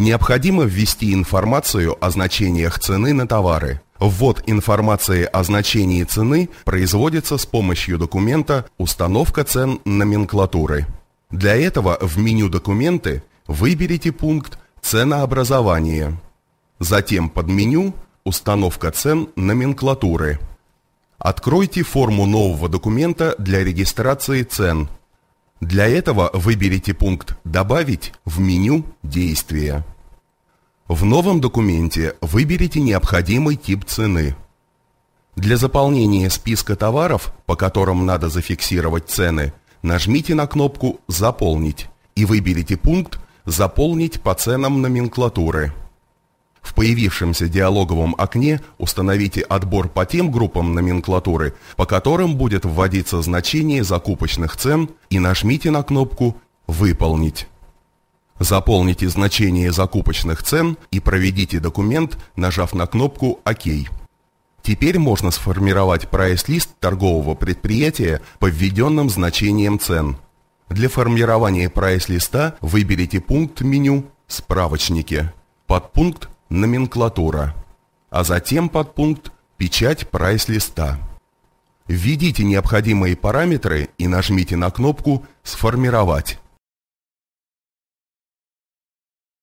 Необходимо ввести информацию о значениях цены на товары. Ввод информации о значении цены производится с помощью документа «Установка цен номенклатуры». Для этого в меню «Документы» выберите пункт «Ценообразование». Затем под меню «Установка цен номенклатуры». Откройте форму нового документа для регистрации цен – для этого выберите пункт «Добавить» в меню «Действия». В новом документе выберите необходимый тип цены. Для заполнения списка товаров, по которым надо зафиксировать цены, нажмите на кнопку «Заполнить» и выберите пункт «Заполнить по ценам номенклатуры». В появившемся диалоговом окне установите отбор по тем группам номенклатуры, по которым будет вводиться значение закупочных цен и нажмите на кнопку «Выполнить». Заполните значение закупочных цен и проведите документ, нажав на кнопку «Ок». Теперь можно сформировать прайс-лист торгового предприятия по введенным значениям цен. Для формирования прайс-листа выберите пункт меню «Справочники». Подпункт номенклатура, а затем подпункт «Печать прайс-листа». Введите необходимые параметры и нажмите на кнопку «Сформировать».